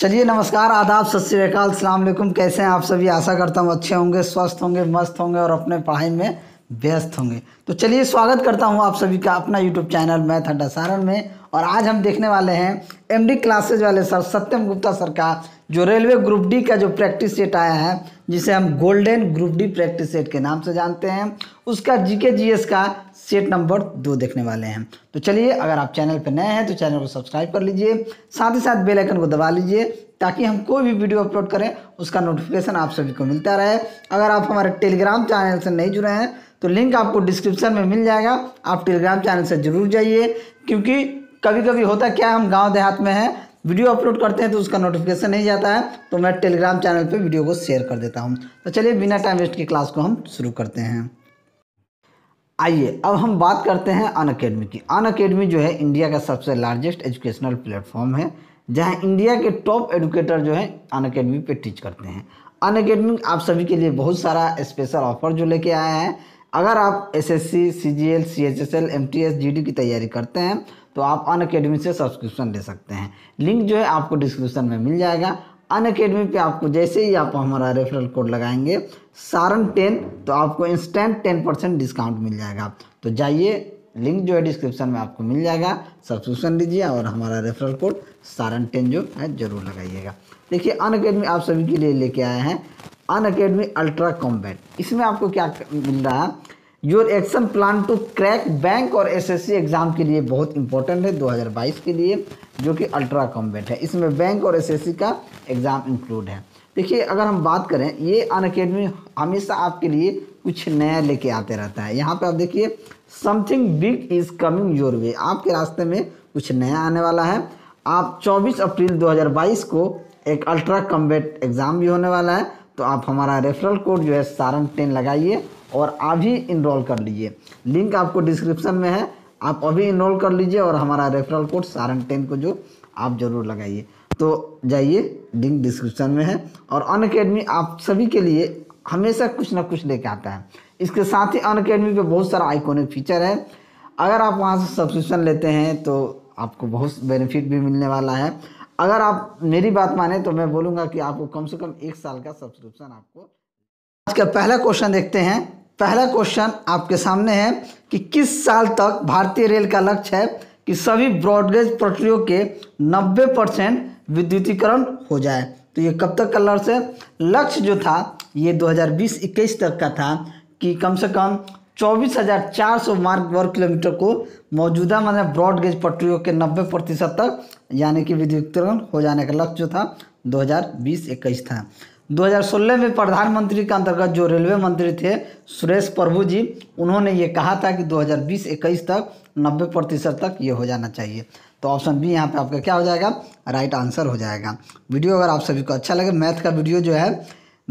चलिए नमस्कार आदाब सत श्रीकाल वालेकुम कैसे हैं आप सभी आशा करता हूँ अच्छे होंगे स्वस्थ होंगे मस्त होंगे और अपने पढ़ाई में व्यस्त होंगे तो चलिए स्वागत करता हूँ आप सभी का अपना यूट्यूब चैनल मैथ अड्डा सारण में और आज हम देखने वाले हैं एमडी क्लासेज वाले सर सत्यम गुप्ता सर का जो रेलवे ग्रुप डी का जो प्रैक्टिस सेट आया है जिसे हम golden group D practice set के नाम से जानते हैं उसका जीके जीएस का सेट नंबर दो देखने वाले हैं तो चलिए अगर आप चैनल पर नए हैं तो चैनल को सब्सक्राइब कर लीजिए साथ ही साथ बेल आइकन को दबा लीजिए ताकि हम कोई भी वीडियो अपलोड करें उसका नोटिफिकेशन आप सभी को मिलता रहे अगर आप हमारे टेलीग्राम चैनल से नहीं जुड़े हैं तो लिंक आपको डिस्क्रिप्शन में मिल जाएगा आप टेलीग्राम चैनल से ज़रूर जाइए क्योंकि कभी कभी होता क्या हम गाँव देहात में हैं वीडियो अपलोड करते हैं तो उसका नोटिफिकेशन नहीं जाता है तो मैं टेलीग्राम चैनल पर वीडियो को शेयर कर देता हूँ तो चलिए बिना टाइम वेस्ट के क्लास को हम शुरू करते हैं आइए अब हम बात करते हैं अन अकेडमी की अन अकेडमी जो है इंडिया का सबसे लार्जेस्ट एजुकेशनल प्लेटफॉर्म है जहां इंडिया के टॉप एडुकेटर जो है अन अकेडमी पर टीच करते हैं अन अकेडमी आप सभी के लिए बहुत सारा स्पेशल ऑफर जो लेके आया है अगर आप SSC, CGL, CHSL, MTS, GD की तैयारी करते हैं तो आप अन अकेडमी से सब्सक्रिप्शन ले सकते हैं लिंक जो है आपको डिस्क्रिप्शन में मिल जाएगा अन अकेडमी पर आपको जैसे ही आप हमारा रेफरल कोड लगाएंगे सारन टेन तो आपको इंस्टेंट टेन परसेंट डिस्काउंट मिल जाएगा तो जाइए लिंक जो है डिस्क्रिप्शन में आपको मिल जाएगा सब्सक्रिप्शन लीजिए और हमारा रेफरल कोड सारन टेन जो है ज़रूर लगाइएगा देखिए अन अकेडमी आप सभी के लिए लेके आए हैं अन अकेडमी अल्ट्रा कॉम्बैट इसमें आपको क्या मिल रहा है your action plan to crack bank और एसएससी एग्ज़ाम के लिए बहुत इंपॉर्टेंट है 2022 के लिए जो कि अल्ट्रा कॉम्बेट है इसमें बैंक और एसएससी का एग्ज़ाम इंक्लूड है देखिए अगर हम बात करें ये अन अकेडमी हमेशा आपके लिए कुछ नया लेके आते रहता है यहाँ पे आप देखिए something big is coming your way आपके रास्ते में कुछ नया आने वाला है आप 24 अप्रैल 2022 को एक अल्ट्रा कम्बेट एग्ज़ाम भी होने वाला है तो आप हमारा रेफरल कोड जो है सारण टेन लगाइए और अभी इनरोल कर लीजिए लिंक आपको डिस्क्रिप्शन में है आप अभी इनरोल कर लीजिए और हमारा रेफरल कोड सारण टेन को जो आप ज़रूर लगाइए तो जाइए लिंक डिस्क्रिप्शन में है और अन अकेडमी आप सभी के लिए हमेशा कुछ ना कुछ लेके आता है इसके साथ ही अन अकेडमी पर बहुत सारा आइकोनिक फीचर है अगर आप वहाँ से सब्सक्रिप्शन लेते हैं तो आपको बहुत बेनिफिट भी मिलने वाला है अगर आप मेरी बात माने तो मैं बोलूँगा कि आपको कम से कम एक साल का सब्सक्रिप्शन आपको आज का पहला क्वेश्चन देखते हैं पहला क्वेश्चन आपके सामने है कि किस साल तक भारतीय रेल का लक्ष्य है कि सभी ब्रॉडगेज पटरियों के 90 परसेंट विद्युतीकरण हो जाए तो ये कब तक का लक्ष्य है लक्ष्य जो था ये 2020-21 तक का था कि कम से कम 24,400 मार्ग वर्ग किलोमीटर को मौजूदा मतलब ब्रॉडगेज पटरियों के 90 प्रतिशत तक यानी कि विद्युतीकरण हो जाने का लक्ष्य जो था दो हज़ार था 2016 में प्रधानमंत्री के अंतर्गत जो रेलवे मंत्री थे सुरेश प्रभु जी उन्होंने ये कहा था कि 2020-21 तक 90 प्रतिशत तक ये हो जाना चाहिए तो ऑप्शन बी यहाँ पे आपका क्या हो जाएगा राइट आंसर हो जाएगा वीडियो अगर आप सभी को अच्छा लगे मैथ का वीडियो जो है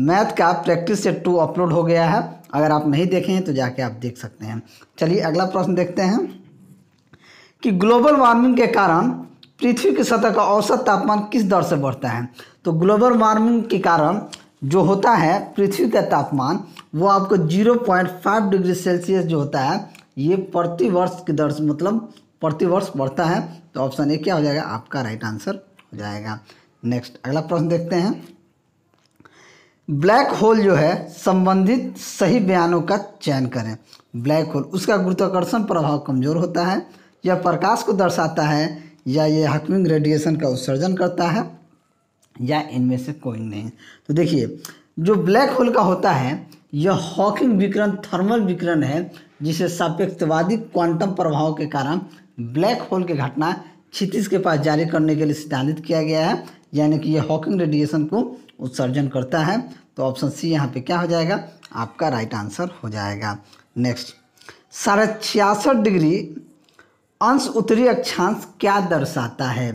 मैथ का प्रैक्टिस सेट टू अपलोड हो गया है अगर आप नहीं देखें तो जाके आप देख सकते हैं चलिए अगला प्रश्न देखते हैं कि ग्लोबल वार्मिंग के कारण पृथ्वी की सतह का औसत तापमान किस दर से बढ़ता है तो ग्लोबल वार्मिंग के कारण जो होता है पृथ्वी का तापमान वो आपको 0.5 डिग्री सेल्सियस जो होता है ये प्रतिवर्ष की दर से मतलब प्रतिवर्ष बढ़ता है तो ऑप्शन ए क्या हो जाएगा आपका राइट आंसर हो जाएगा नेक्स्ट अगला प्रश्न देखते हैं ब्लैक होल जो है संबंधित सही बयानों का चयन करें ब्लैक होल उसका गुरुत्वाकर्षण प्रभाव कमजोर होता है यह प्रकाश को दर्शाता है या ये हकमिंग रेडिएशन का उत्सर्जन करता है या इनमें से कोई नहीं तो देखिए जो ब्लैक होल का होता है यह हॉकिंग विकिरण थर्मल विकिरण है जिसे सापेक्षवादी क्वांटम प्रभाव के कारण ब्लैक होल की घटना क्षितिज के पास जारी करने के लिए सिद्धांत किया गया है यानी कि यह हॉकिंग रेडिएशन को उत्सर्जन करता है तो ऑप्शन सी यहाँ पे क्या हो जाएगा आपका राइट आंसर हो जाएगा नेक्स्ट साढ़े छियासठ डिग्री अंश उत्तरी अक्षांश क्या दर्शाता है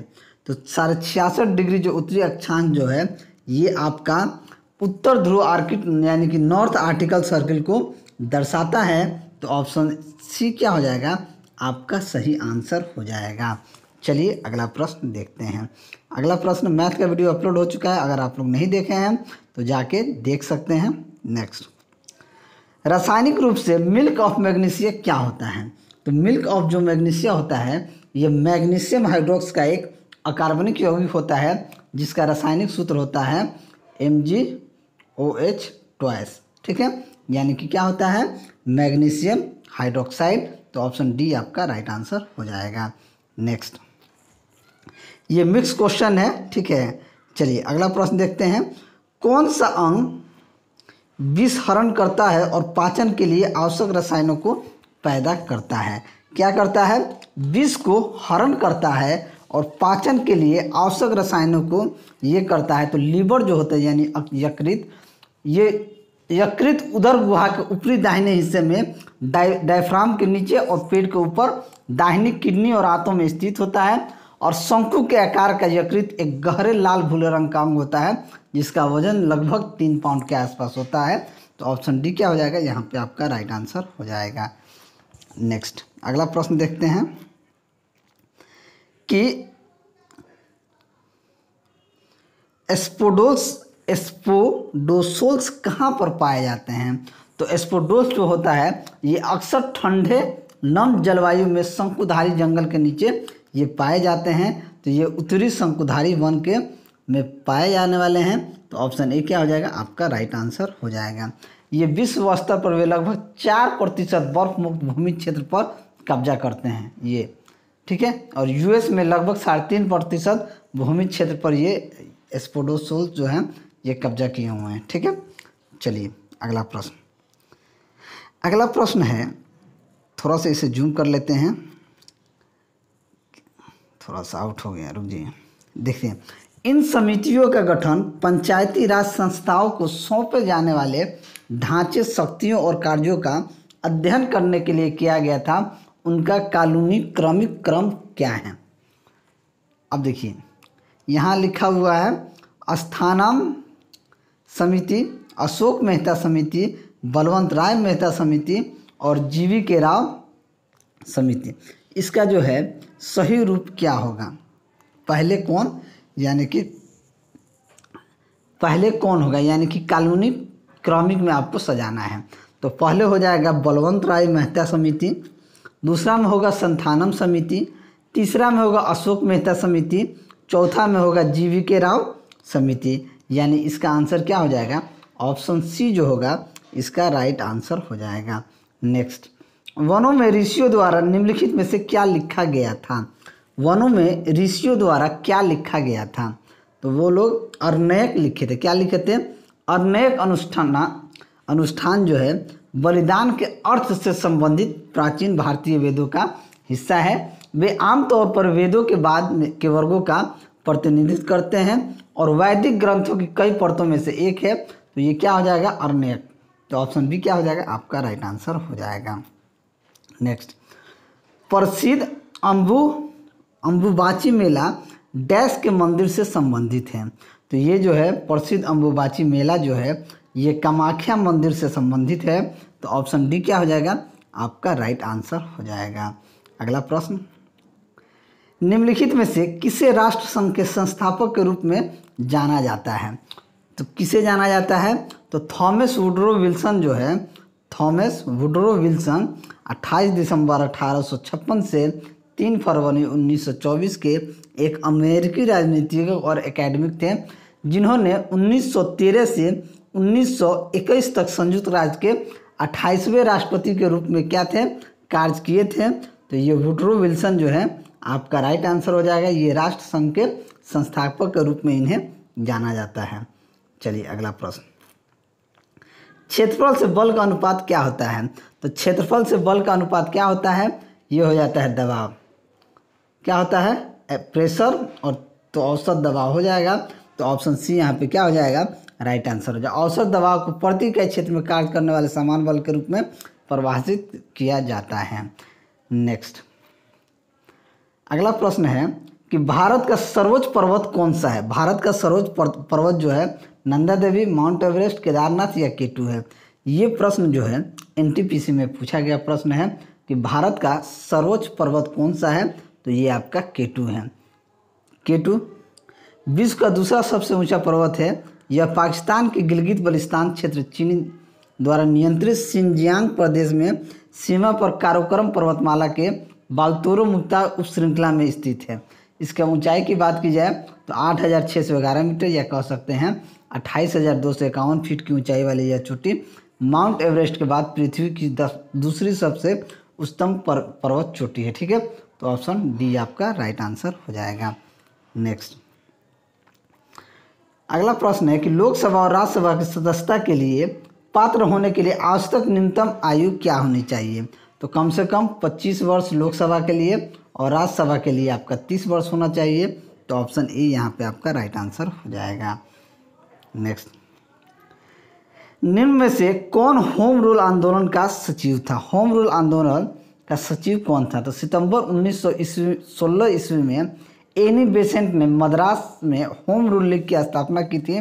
तो साढ़े छियासठ डिग्री जो उत्तरी अक्षांश जो है ये आपका उत्तर ध्रुव आर्किट यानी कि नॉर्थ आर्टिकल सर्किल को दर्शाता है तो ऑप्शन सी क्या हो जाएगा आपका सही आंसर हो जाएगा चलिए अगला प्रश्न देखते हैं अगला प्रश्न मैथ का वीडियो अपलोड हो चुका है अगर आप लोग नहीं देखे हैं तो जाके देख सकते हैं नेक्स्ट रासायनिक रूप से मिल्क ऑफ मैग्नीशिया क्या होता है तो मिल्क ऑफ जो मैग्नीशिया होता है ये मैग्नीशियम हाइड्रोक्स का एक अकार्बनिक यौगिक होता है जिसका रासायनिक सूत्र होता है M G O H twice ठीक है यानी कि क्या होता है मैग्नीशियम हाइड्रोक्साइड तो ऑप्शन डी आपका राइट आंसर हो जाएगा नेक्स्ट ये मिक्स क्वेश्चन है ठीक है चलिए अगला प्रश्न देखते हैं कौन सा अंग विस्हरण करता है और पाचन के लिए आवश्यक रसायनों को पैदा करता है क्या करता है विष को हरण करता है और पाचन के लिए आवश्यक रसायनों को ये करता है तो लीवर जो होता है यानी यकृत ये यकृत उधर गुहा के ऊपरी दाहिने हिस्से में डायफ्राम के नीचे और पेट के ऊपर दाहिनी किडनी और आंतों में स्थित होता है और शंकु के आकार का यकृत एक गहरे लाल भूले रंग का अंग होता है जिसका वजन लगभग तीन पाउंड के आसपास होता है तो ऑप्शन डी क्या हो जाएगा यहाँ पे आपका राइट आंसर हो जाएगा नेक्स्ट अगला प्रश्न देखते हैं कि एस्पोडोस एस्पोडोसोल्स कहाँ पर पाए जाते हैं तो एस्पोडोस जो होता है ये अक्सर ठंडे नम जलवायु में शंकुधारी जंगल के नीचे ये पाए जाते हैं तो ये उत्तरी शंकुधारी वन के में पाए जाने वाले हैं तो ऑप्शन ए क्या हो जाएगा आपका राइट आंसर हो जाएगा ये विश्व स्तर पर वे लगभग चार प्रतिशत बर्फ मुक्त भूमि क्षेत्र पर कब्जा करते हैं ये ठीक है और यूएस में लगभग साढ़े तीन प्रतिशत भूमि क्षेत्र पर ये स्पोडोसोल जो है ये कब्जा किए हुए हैं ठीक है चलिए अगला प्रश्न अगला प्रश्न है थोड़ा सा इसे जूम कर लेते हैं थोड़ा सा आउट हो गया रुक जाइए देखिए इन समितियों का गठन पंचायती राज संस्थाओं को सौंपे जाने वाले ढांचे शक्तियों और कार्यों का अध्ययन करने के लिए किया गया था उनका कानूनी क्रमिक क्रम क्या है अब देखिए यहाँ लिखा हुआ है स्थानम समिति अशोक मेहता समिति बलवंत राय मेहता समिति और जीवी के राव समिति इसका जो है सही रूप क्या होगा पहले कौन यानी कि पहले कौन होगा यानी कि कानूनी क्रमिक में आपको सजाना है तो पहले हो जाएगा बलवंत राय मेहता समिति दूसरा में होगा संथानम समिति तीसरा में होगा अशोक मेहता समिति चौथा में होगा जी वी के राव समिति यानी इसका आंसर क्या हो जाएगा ऑप्शन सी जो होगा इसका राइट आंसर हो जाएगा नेक्स्ट वनों में ऋषियों द्वारा निम्नलिखित में से क्या लिखा गया था वनों में ऋषियों द्वारा क्या लिखा गया था तो वो लोग अर्णयक लिखे थे क्या लिखे थे अनेक अनुष्ठान अनुष्ठान जो है बलिदान के अर्थ से संबंधित प्राचीन भारतीय वेदों का हिस्सा है वे आमतौर पर वेदों के बाद के वर्गों का प्रतिनिधित्व करते हैं और वैदिक ग्रंथों की कई परतों में से एक है तो ये क्या हो जाएगा अर्नेक तो ऑप्शन बी क्या हो जाएगा आपका राइट आंसर हो जाएगा नेक्स्ट प्रसिद्ध अम्बु अम्बुबाची मेला डैश के मंदिर से संबंधित है तो ये जो है प्रसिद्ध अम्बुबाची मेला जो है ये कामाख्या मंदिर से संबंधित है तो ऑप्शन डी क्या हो जाएगा आपका राइट आंसर हो जाएगा अगला प्रश्न निम्नलिखित में से किसे राष्ट्र संघ के संस्थापक के रूप में जाना जाता है तो किसे जाना जाता है तो थॉमस वुडरो विल्सन जो है थॉमस वुडरो विल्सन 28 दिसंबर 1856 से 3 फरवरी 1924 के एक अमेरिकी राजनीतिज्ञ और एकेडमिक थे जिन्होंने 1913 से 1921 तक संयुक्त राज्य के 28वें राष्ट्रपति के रूप में क्या थे कार्य किए थे तो ये वुड्रो विल्सन जो है आपका राइट आंसर हो जाएगा ये राष्ट्र संघ के संस्थापक के रूप में इन्हें जाना जाता है चलिए अगला प्रश्न क्षेत्रफल से बल का अनुपात क्या होता है तो क्षेत्रफल से बल का अनुपात क्या होता है ये हो जाता है दबाव क्या होता है प्रेशर और तो औसत दबाव हो जाएगा तो ऑप्शन सी यहाँ पे क्या हो जाएगा राइट आंसर हो जाएगा औसत दबाव को प्रति के क्षेत्र में कार्य करने वाले समान बल के रूप में परिभाषित किया जाता है नेक्स्ट अगला प्रश्न है कि भारत का सर्वोच्च पर्वत कौन सा है भारत का सर्वोच्च पर्वत जो है नंदा देवी माउंट एवरेस्ट केदारनाथ या केटू है ये प्रश्न जो है एन में पूछा गया प्रश्न है कि भारत का सर्वोच्च पर्वत कौन सा है तो ये आपका केटू है के विश्व का दूसरा सबसे ऊंचा पर्वत है यह पाकिस्तान के गिलगित बलिस्तान क्षेत्र चीन द्वारा नियंत्रित सिंजियांग प्रदेश में सीमा पर कारोक्रम पर्वतमाला के बालतोरो मुक्ता उप श्रृंखला में स्थित है इसके ऊंचाई की बात की जाए तो आठ हज़ार छः सौ ग्यारह मीटर या कह सकते हैं अट्ठाईस हज़ार दो सौ इक्यावन फीट की ऊंचाई वाली यह चोटी माउंट एवरेस्ट के बाद पृथ्वी की दस, दूसरी सबसे उच्चतम पर, पर्वत चोटी है ठीक है तो ऑप्शन डी आपका राइट आंसर हो जाएगा नेक्स्ट अगला प्रश्न है कि लोकसभा और राज्यसभा की सदस्यता के लिए पात्र होने के लिए आवश्यक न्यूनतम आयु क्या होनी चाहिए तो कम से कम 25 वर्ष लोकसभा के लिए और राज्यसभा के लिए आपका 30 वर्ष होना चाहिए तो ऑप्शन ए यहाँ पे आपका राइट आंसर हो जाएगा नेक्स्ट निम्न में से कौन होम रूल आंदोलन का सचिव था होम रूल आंदोलन का सचिव कौन था तो सितंबर उन्नीस सौ ईस्वी सोलह ईस्वी में एनी बेसेंट ने मद्रास में होम रूल लीग की स्थापना की थी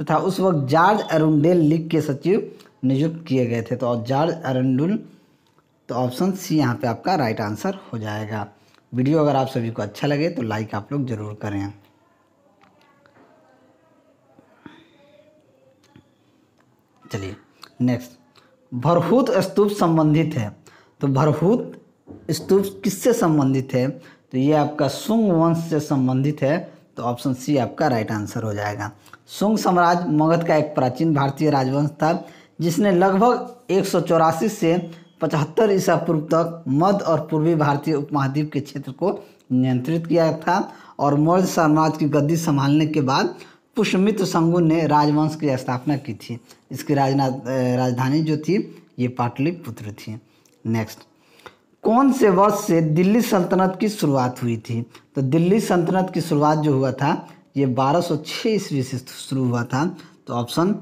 तथा तो उस वक्त जॉर्ज अरुंडेल लीग के सचिव नियुक्त किए गए थे तो जॉर्ज अरुंडेल तो ऑप्शन सी यहाँ पे आपका राइट आंसर हो जाएगा वीडियो अगर आप सभी को अच्छा लगे तो लाइक आप लोग ज़रूर करें चलिए नेक्स्ट भरहूत स्तूप संबंधित है तो भरहूत स्तूप किससे संबंधित है तो ये आपका सुंग वंश से संबंधित है तो ऑप्शन सी आपका राइट आंसर हो जाएगा सुंग साम्राज्य मगध का एक प्राचीन भारतीय राजवंश था जिसने लगभग एक से पचहत्तर ईसा पूर्व तक मध्य और पूर्वी भारतीय उपमहाद्वीप के क्षेत्र को नियंत्रित किया था और मौर्य साम्राज्य की गद्दी संभालने के बाद पुष्यमित्र शंगुन ने राजवंश की स्थापना की थी इसकी राजना राजधानी जो थी ये पाटलिपुत्र थी नेक्स्ट कौन से वर्ष से दिल्ली सल्तनत की शुरुआत हुई थी तो दिल्ली सल्तनत की शुरुआत जो हुआ था ये 1206 ईस्वी से शुरू हुआ था तो ऑप्शन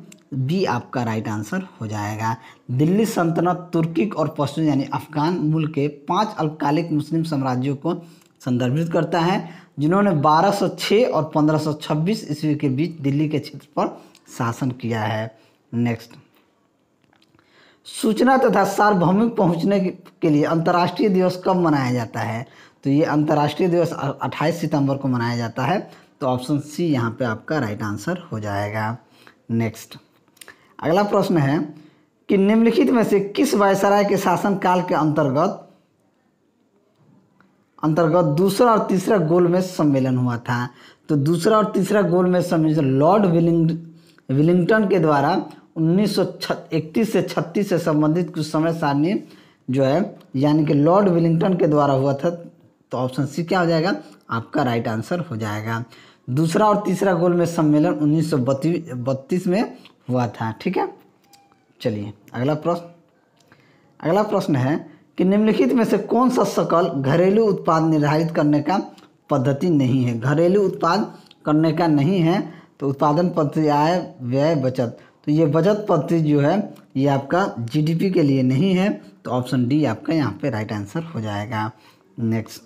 बी आपका राइट आंसर हो जाएगा दिल्ली सल्तनत तुर्किक और पश्चिम यानी अफगान मुल्क के पांच अल्पकालिक मुस्लिम साम्राज्यों को संदर्भित करता है जिन्होंने 1206 और 1526 ईस्वी के बीच दिल्ली के क्षेत्र पर शासन किया है नेक्स्ट सूचना तथा सार्वभौमिक पहुंचने के लिए अंतर्राष्ट्रीय दिवस कब मनाया जाता है तो ये अंतर्राष्ट्रीय दिवस 28 सितंबर को मनाया जाता है तो ऑप्शन सी यहाँ पे आपका राइट आंसर हो जाएगा नेक्स्ट अगला प्रश्न है कि निम्नलिखित में से किस वायसराय के शासनकाल के अंतर्गत अंतर्गत दूसरा और तीसरा गोल में सम्मेलन हुआ था तो दूसरा और तीसरा गोल में सम्मेलन लॉर्ड विलिंग विलिंगटन के द्वारा उन्नीस सौ इकतीस से छत्तीस से संबंधित कुछ समय सारणी जो है यानी कि लॉर्ड विलिंगटन के द्वारा हुआ था तो ऑप्शन सी क्या हो जाएगा आपका राइट आंसर हो जाएगा दूसरा और तीसरा गोल में सम्मेलन उन्नीस सौ बत्तीस में हुआ था ठीक है चलिए अगला प्रश्न अगला प्रश्न है कि निम्नलिखित में से कौन सा शकल घरेलू उत्पाद निर्धारित करने का पद्धति नहीं है घरेलू उत्पाद करने का नहीं है तो उत्पादन पद्धति आय व्यय बचत तो ये बचत पद्धति जो है ये आपका जीडीपी के लिए नहीं है तो ऑप्शन डी आपका यहाँ पे राइट आंसर हो जाएगा नेक्स्ट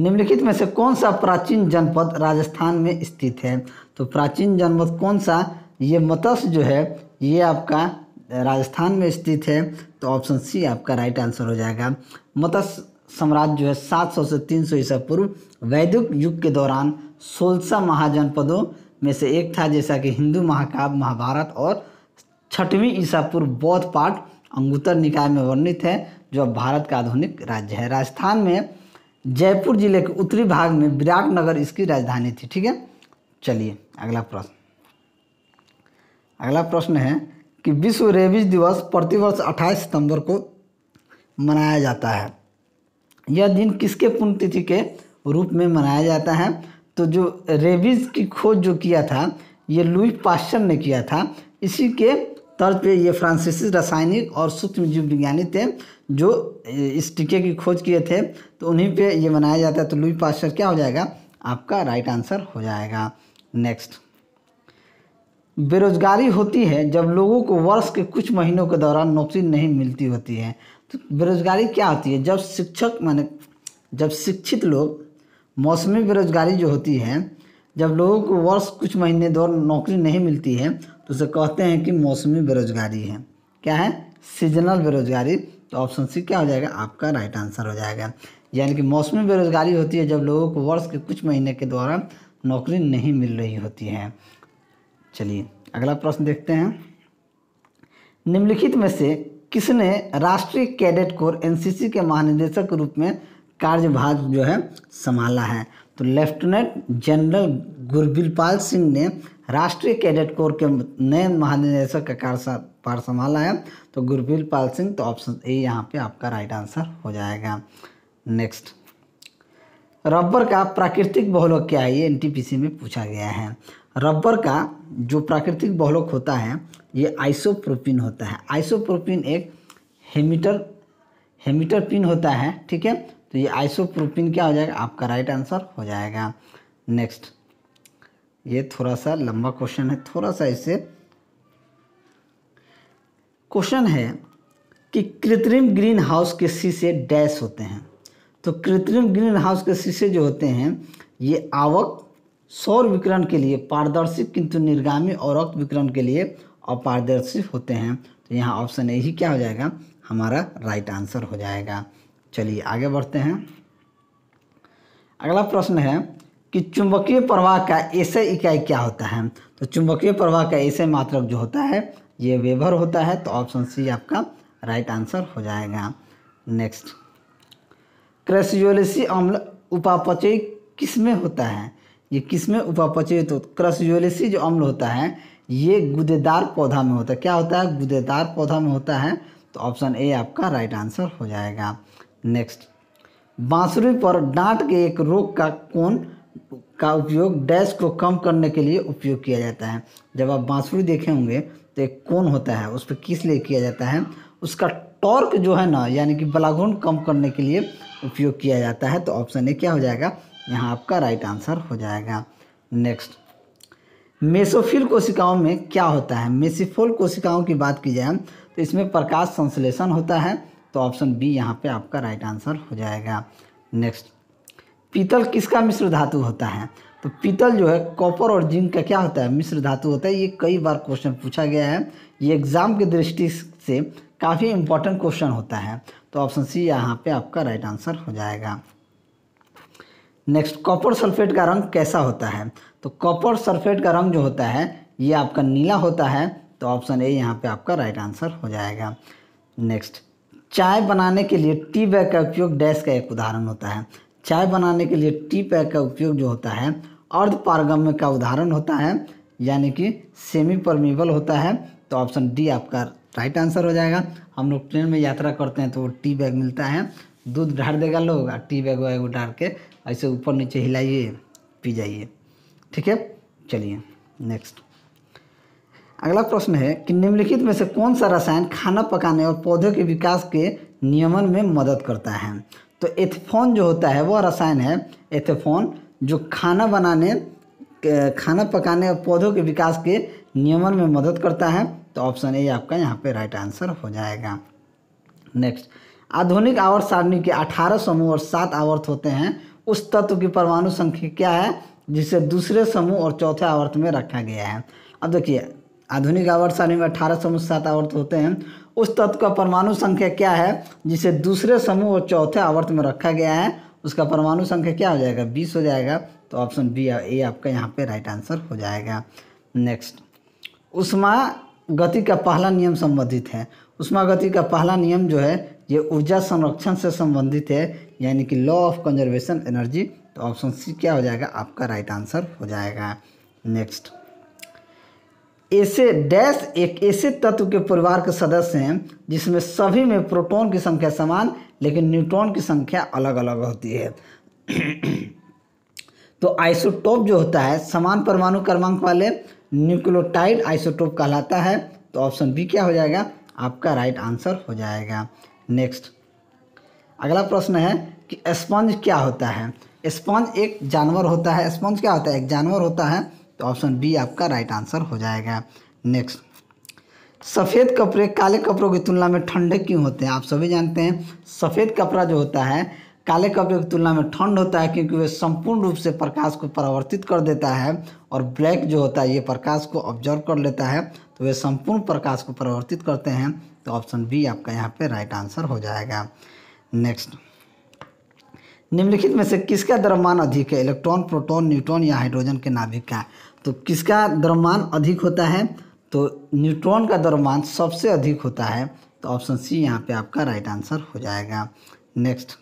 निम्नलिखित में से कौन सा प्राचीन जनपद राजस्थान में स्थित है तो प्राचीन जनपद कौन सा ये मत्स्य जो है ये आपका राजस्थान में स्थित है तो ऑप्शन सी आपका राइट आंसर हो जाएगा मत्स्य साम्राज्य जो है 700 से 300 ईसा पूर्व वैदिक युग के दौरान सोलसा महाजनपदों में से एक था जैसा कि हिंदू महाकाव्य महाभारत और छठवीं ईसा पूर्व बौद्ध पाठ अंगुतर निकाय में वर्णित है जो अब भारत का आधुनिक राज्य है राजस्थान में जयपुर जिले के उत्तरी भाग में विराट नगर इसकी राजधानी थी ठीक है चलिए अगला प्रश्न अगला प्रश्न है कि विश्व रेबीज दिवस प्रतिवर्ष 28 सितंबर को मनाया जाता है यह दिन किसके पुण्यतिथि के रूप में मनाया जाता है तो जो रेबीज़ की खोज जो किया था ये लुई पाश्चर ने किया था इसी के तर्ज पे ये फ्रांसीसी रासायनिक और सूक्ष्म जीव विज्ञानी थे जो इस टीके की खोज किए थे तो उन्हीं पे ये मनाया जाता है तो लुई पाश्चर क्या हो जाएगा आपका राइट आंसर हो जाएगा नेक्स्ट बेरोजगारी होती है जब लोगों को वर्ष के कुछ महीनों के दौरान नौकरी नहीं मिलती होती है तो बेरोजगारी क्या होती है जब शिक्षक माने जब शिक्षित लोग मौसमी बेरोजगारी जो होती है जब लोगों को वर्ष कुछ महीने दौर नौकरी नहीं मिलती है तो उसे कहते हैं कि मौसमी बेरोजगारी है क्या है सीजनल बेरोजगारी तो ऑप्शन सी क्या हो जाएगा आपका राइट आंसर हो जाएगा यानी कि मौसमी बेरोजगारी होती है जब लोगों को वर्ष के कुछ महीने के दौरान नौकरी नहीं मिल रही होती है चलिए अगला प्रश्न देखते हैं निम्नलिखित में से किसने राष्ट्रीय कैडेट कोर एनसीसी के महानिदेशक के रूप में कार्यभार जो है संभाला है तो लेफ्टिनेंट जनरल गुरबिलपाल सिंह ने राष्ट्रीय कैडेट कोर के नए महानिदेशक का कार्यभार संभाला है तो गुरबिलपाल सिंह तो ऑप्शन ए यहाँ पे आपका राइट आंसर हो जाएगा नेक्स्ट रबर का प्राकृतिक बहुलक क्या है ये एनटीपीसी में पूछा गया है रबर का जो प्राकृतिक बहुलक होता है ये आइसोप्रोपिन होता है आइसोप्रोपिन एक हेमीटर हेमीटर पिन होता है ठीक है तो ये आइसोप्रोपिन क्या हो जाएगा आपका राइट आंसर हो जाएगा नेक्स्ट ये थोड़ा सा लंबा क्वेश्चन है थोड़ा सा इसे क्वेश्चन है कि कृत्रिम ग्रीन हाउस के शीशे डैश होते हैं तो कृत्रिम ग्रीन हाउस के शीशे जो होते हैं ये आवक सौर विकरण के लिए पारदर्शी किंतु निर्गामी और रक्त विकरण के लिए अपारदर्शी होते हैं तो यहाँ ऑप्शन ए ही क्या हो जाएगा हमारा राइट आंसर हो जाएगा चलिए आगे बढ़ते हैं अगला प्रश्न है कि चुंबकीय प्रवाह का ऐसे इकाई क्या होता है तो चुंबकीय प्रवाह का ऐसे मात्रक जो होता है ये वेभर होता है तो ऑप्शन सी आपका राइट आंसर हो जाएगा नेक्स्ट क्रसयोलिसी अम्ल उपापचय किस में होता है ये किस में उपापचय तो क्रसयोलिसी जो अम्ल होता है ये गुदेदार पौधा में होता है क्या होता है गुदेदार पौधा में होता है तो ऑप्शन ए आपका राइट आंसर हो जाएगा नेक्स्ट बांसुरी पर डांट के एक रोग का कोण का उपयोग डैश को कम करने के लिए उपयोग किया जाता है जब आप बांसुरी देखे होंगे तो एक कोण होता है उस पर किस लिए किया जाता है उसका टॉर्क जो है ना यानी कि बलाघुन कम करने के लिए उपयोग किया जाता है तो ऑप्शन ए क्या हो जाएगा यहाँ आपका राइट आंसर हो जाएगा नेक्स्ट मेसोफिल कोशिकाओं में क्या होता है मेसिफोल कोशिकाओं की बात की जाए तो इसमें प्रकाश संश्लेषण होता है तो ऑप्शन बी यहाँ पे आपका राइट आंसर हो जाएगा नेक्स्ट पीतल किसका मिश्र धातु होता है तो पीतल जो है कॉपर और जिंक का क्या होता है मिश्र धातु होता है ये कई बार क्वेश्चन पूछा गया है ये एग्जाम की दृष्टि से काफ़ी इंपॉर्टेंट क्वेश्चन होता है तो ऑप्शन सी यहाँ पे आपका राइट आंसर हो जाएगा नेक्स्ट कॉपर सल्फेट का रंग कैसा होता है तो कॉपर सल्फेट का रंग जो होता है ये आपका नीला होता है तो ऑप्शन ए यहाँ पे आपका राइट आंसर हो जाएगा नेक्स्ट चाय बनाने के लिए टी बैग का उपयोग डैश का एक उदाहरण होता है चाय बनाने के लिए टी बैग का उपयोग जो होता है अर्धपारगम्य का उदाहरण होता है यानी कि सेमी परमिबल होता है तो ऑप्शन डी आपका राइट आंसर हो जाएगा हम लोग ट्रेन में यात्रा करते हैं तो वो टी बैग मिलता है दूध ढार देगा लोग और टी बैग वैग उठार के ऐसे ऊपर नीचे हिलाइए पी जाइए ठीक है चलिए नेक्स्ट अगला प्रश्न है कि निम्नलिखित में से कौन सा रसायन खाना पकाने और पौधों के विकास के नियमन में मदद करता है तो एथेफोन जो होता है वह रसायन है एथेफोन जो खाना बनाने खाना पकाने और पौधों के विकास के नियमन में मदद करता है तो ऑप्शन ए आपका यहाँ पे राइट आंसर हो जाएगा नेक्स्ट आधुनिक आवर्त सारणी के 18 समूह और सात आवर्त होते हैं उस तत्व की परमाणु संख्या क्या है जिसे दूसरे समूह और चौथे आवर्त में रखा गया है अब देखिए आधुनिक आवर्त सारणी में अठारह समूह सात आवर्त होते हैं उस तत्व का परमाणु संख्या क्या है जिसे दूसरे समूह और चौथे आवर्त में रखा गया है उसका परमाणु संख्या क्या हो जाएगा बीस हो जाएगा तो ऑप्शन बी ए आपका यहाँ पे राइट आंसर हो जाएगा नेक्स्ट उष्मा गति का पहला नियम संबंधित है उष्मा गति का पहला नियम जो है ये ऊर्जा संरक्षण से संबंधित है यानी कि लॉ ऑफ कंजर्वेशन एनर्जी तो ऑप्शन सी क्या हो जाएगा आपका राइट आंसर हो जाएगा नेक्स्ट ऐसे डैश एक ऐसे तत्व के परिवार के सदस्य हैं जिसमें सभी में प्रोटॉन की संख्या समान लेकिन न्यूट्रॉन की संख्या अलग अलग होती है तो आइसोटोप जो होता है समान परमाणु क्रमांक वाले न्यूक्लियोटाइड आइसोटोप कहलाता है तो ऑप्शन बी क्या हो जाएगा आपका राइट आंसर हो जाएगा नेक्स्ट अगला प्रश्न है कि स्पंज क्या होता है स्पंज एक जानवर होता है स्पंज क्या होता है एक जानवर होता है तो ऑप्शन बी आपका राइट आंसर हो जाएगा नेक्स्ट सफ़ेद कपड़े काले कपड़ों की तुलना में ठंडे क्यों होते हैं आप सभी जानते हैं सफ़ेद कपड़ा जो होता है काले कपड़े की तुलना में ठंड होता है क्योंकि वह संपूर्ण रूप से प्रकाश को परावर्तित कर देता है और ब्लैक जो होता है ये प्रकाश को ऑब्जर्व कर लेता है तो वे संपूर्ण प्रकाश को परावर्तित करते हैं तो ऑप्शन बी आपका यहाँ पे राइट आंसर हो जाएगा नेक्स्ट निम्नलिखित में से किसका द्रव्यमान अधिक है इलेक्ट्रॉन प्रोटॉन न्यूट्रॉन या हाइड्रोजन के नाभिक का तो किसका द्रव्यमान अधिक होता है तो न्यूट्रॉन का द्रव्यमान सबसे अधिक होता है तो ऑप्शन सी यहाँ पे आपका राइट आंसर हो जाएगा नेक्स्ट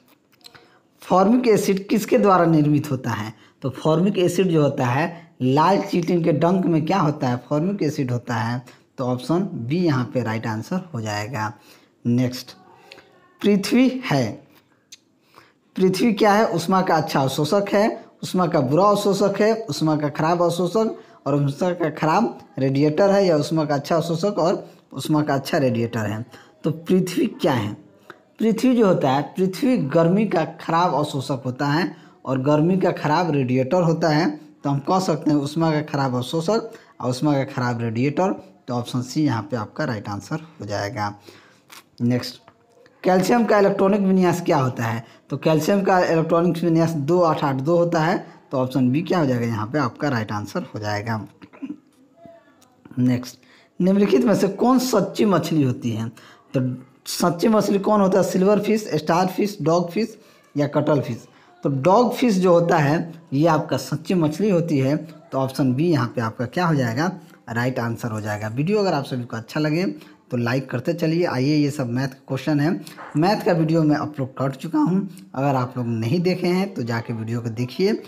फॉर्मिक एसिड किसके द्वारा निर्मित होता है तो फॉर्मिक एसिड जो होता है लाल चीटिन के डंक में क्या होता है फॉर्मिक एसिड होता है तो ऑप्शन बी यहाँ पे राइट आंसर हो जाएगा नेक्स्ट पृथ्वी है पृथ्वी क्या है उष्मा का अच्छा अवशोषक है उष्मा का बुरा अवशोषक है उष्मा का खराब अवशोषक और उष्मा का खराब रेडिएटर है या उष्मा का अच्छा अवशोषक और उष्मा का अच्छा रेडिएटर है तो पृथ्वी क्या है पृथ्वी जो होता है पृथ्वी गर्मी का खराब अवशोषक होता है और गर्मी का खराब रेडिएटर होता है तो हम कह सकते हैं उष्मा का खराब अवशोषक और उष्मा का खराब रेडिएटर तो ऑप्शन सी यहाँ पे आपका राइट आंसर हो जाएगा नेक्स्ट कैल्शियम का इलेक्ट्रॉनिक विन्यास क्या होता है तो कैल्शियम का इलेक्ट्रॉनिक विन्यास दो आठ आठ दो होता है तो ऑप्शन बी क्या हो जाएगा यहाँ पे आपका राइट आंसर हो जाएगा नेक्स्ट निम्नलिखित में से कौन सच्ची मछली होती है तो सच्ची मछली कौन होता है silver fish star fish dog fish या कटल फिश तो डॉग फिश जो होता है ये आपका सच्ची मछली होती है तो ऑप्शन बी यहाँ पे आपका क्या हो जाएगा राइट आंसर हो जाएगा वीडियो अगर आप सभी को अच्छा लगे तो लाइक करते चलिए आइए ये सब मैथ क्वेश्चन है मैथ का वीडियो मैं अपलोड कर चुका हूँ अगर आप लोग नहीं देखे हैं तो जाके वीडियो को देखिए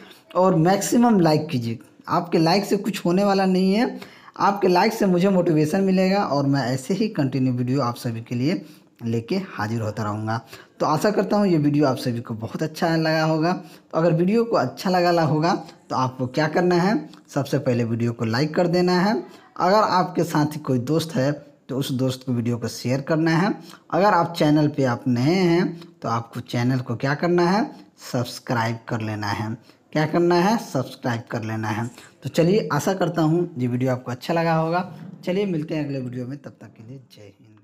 और मैक्सिमम लाइक कीजिए आपके लाइक से कुछ होने वाला नहीं है आपके लाइक से मुझे मोटिवेशन मिलेगा और मैं ऐसे ही कंटिन्यू वीडियो आप सभी के लिए लेके हाजिर होता रहूँगा तो आशा करता हूँ ये वीडियो आप सभी को बहुत अच्छा लगा होगा तो अगर वीडियो को अच्छा लगा ला होगा तो आपको क्या करना है सबसे पहले वीडियो को लाइक कर देना है अगर आपके साथ कोई दोस्त है तो उस दोस्त को वीडियो को शेयर करना है अगर आप चैनल पे आप नए हैं तो आपको चैनल को क्या करना है सब्सक्राइब कर लेना है क्या करना है सब्सक्राइब कर लेना है तो चलिए आशा करता हूँ ये वीडियो आपको अच्छा लगा होगा चलिए मिलते हैं अगले वीडियो में तब तक के लिए जय हिंद